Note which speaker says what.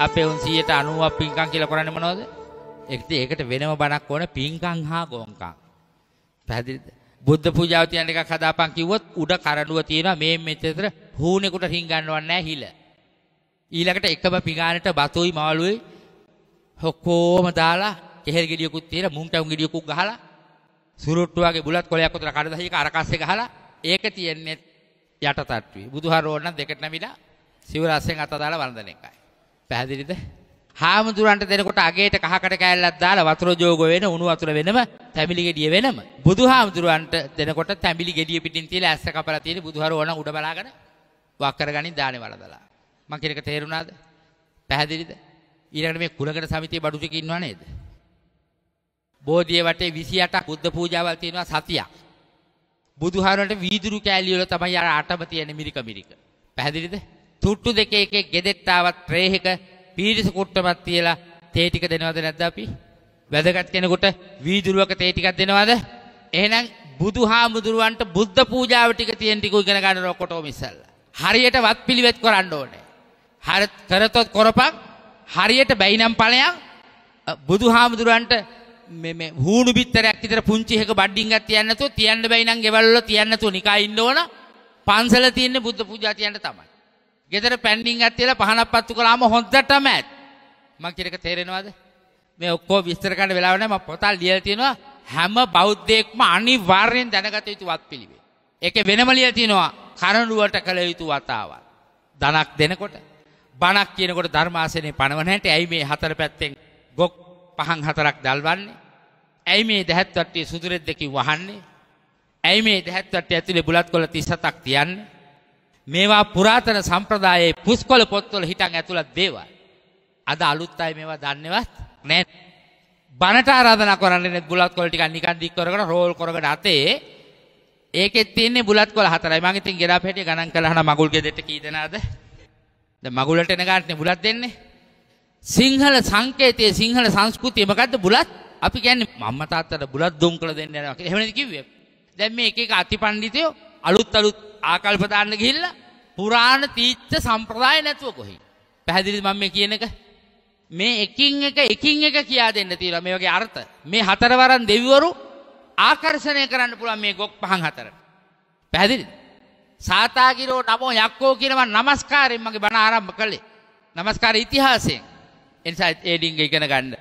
Speaker 1: අපේ උන් 190ක් පිංකම් කියලා කරන්නේ මොනවද? ඒකදී ඒකට වෙනම බණක් ඕන පිංකම් හා ගෝංකම්. පැහැදිලිද? බුද්ධ පූජාව තියන එකක් හදාපන් කිව්වොත් උඩ කරඬුව තියෙනවා මේ මෙතෙතර හූනෙකුට හින් ගන්නවන්නේ නැහැ හිල. ඊළඟට එකම පිඟානට බතුයි මාළුයි හොක්කොම දාලා කෙහෙල් ගෙඩියකුත් තියලා මුං ටවුන් ගෙඩියකුත් ගහලා සුරුට්ටුවගේ බුලත් කොලයක් උතර කඩ දහයක අරකස්සේ ගහලා ඒක තියන්නේ යට තට්ටුවේ. බුදුහාරෝණ නම් දෙකට නැමිලා සිවුරස්සෙන් අත දාලා වන්දන එකයි. පැහැදිලිද? හාමුදුරන්ට දෙනකොට අගේට කහකට කෑල්ලක් දාලා වතුර ජෝග වෙන උණු වතුර වෙනම තැඹිලි ගෙඩිය වෙනම බුදුහාමුදුරන්ට දෙනකොට තැඹිලි ගෙඩිය පිටින් තියලා ඇස්ස කපලා තියෙන බුදුහාර ඕන උඩ බලාගෙන වක් කරගනින් දානේ වලදලා මං කියන එක තේරුණාද පැහැදිලිද ඊළඟට මේ කුලකට සමිතියේ බඩු ටික ඉන්නව නේද බෝධිය වටේ 28ක් බුද්ධ පූජාවල් තියෙනවා සතියක් බුදුහාරන්ට වීදුරු කෑලි වල තමයි අර අටම තියෙන මිරික මිරික පැහැදිලිද තුට්ටු දෙකේ එකේ ගෙදෙට්ට ආවත් ට්‍රේහික පීරිස කුට්ටමක් තියලා තේ ටික දෙනවද නැද්ද අපි? වැදගත් කෙනෙකුට වීදුරුවක තේ ටිකක් දෙනවද? එහෙනම් බුදුහාමුදුරුවන්ට බුද්ධ පූජාව ටික තියෙන ටික ඉගෙන ගන්න ඔක්කොටම ඉස්සල්ලා. හරියට වත්පිළිවෙත් කරන්න ඕනේ. හර කරතොත් කරපන් හරියට බැයි නම් ඵලයන් බුදුහාමුදුරුවන්ට මේ මේ හූණු බිත්තරයක් විතර පුංචි එකක බඩින්ගක් තියන්න නැතුව තියන්න බැයි නම් ගෙවල් වල තියන්න නැතුව නිකා ඉන්න ඕන. පන්සල තියෙන්නේ බුද්ධ පූජා තියන්න තමයි. ගෙදර පැන්ඩිින් ඇතිල පහනක් පත්තු කරාම හොඳටම ඇත් මංකිරක තේරෙනවාද මේ ඔක්කෝ විස්තරකට වෙලාවනම පොතල් ලියල් තියෙනවා හැම බෞද්ධයෙක්ම අනි වාර්යෙන් දැනගත යුතු වත් පිළිවේ. එක වෙනමලිය තිනවා කරනුවට කළ යුතු වතාවත්. දනක් දෙනකොට බණක් කියනකොට ධර්මාසනය පනවනට ඇයි මේ හතර පැත්තෙන් ගොක් පහන් හතරක් දල්වන්නේ. ඇයි මේ දැහැත්වටේ සුදුරෙද්දකි වහන්නේ. ඇයි මේ දැහැත්වට ඇතුළේ බුලත් කොල තිසතක් තියන්නේ. මේවා පුරාතන සම්ප්‍රදායේ පුස්කොළ පොත්වල හිටන් ඇතුළත් දේවල්. අද අලුත් අය මේවා දන්නේවත් නැහැ. බණට ආරාධනා කරන්නේ නැත් බුලත් කොළ ටිකක් නිකන් දික් කරගෙන රෝල් කරගෙන අතේ ඒකෙත් තියෙන්නේ බුලත් කොළ හතරයි. මම ඉතින් ගෙරාප හැටි ගණන් කළා නම් මගුල් ගෙදෙට කී දෙනාද? දැන් මගුලට එන ගානට බුලත් දෙන්නේ. සිංහල සංකේතයේ සිංහල සංස්කෘතිය මොකද්ද බුලත්? අපි කියන්නේ මම්ම තාත්තට බුලත් දුම් කළ දෙන්න යනවා කියලා. එහෙම නේද කිව්වේ? දැන් මේ එක එක අතිපණ්ඩිතයෝ අලුත් අලුත් ආකල්ප දාන්න ගිහිල්ලා පුරාණ තීච්ඡ සම්ප්‍රදාය නැතුව කොහේ? පැහැදිලිද මම මේ කියන එක? මේ එකින් එක එකින් එක කියා දෙන්න තියෙනවා මේ වගේ අර්ථ. මේ හතරවරන් දෙවිවරු ආකර්ෂණය කරන්න පුළුවන් මේ ගොක් පහන් හතරට. පැහැදිලිද? සාතාගිරෝ නමෝ යක්කෝ කියනවා নমස්කාරයෙන් මගේ බණ ආරම්භ කළේ. নমස්කාර ඉතිහාසයෙන්. එනිසා ඒ ඩිංග ඉගෙන ගන්න.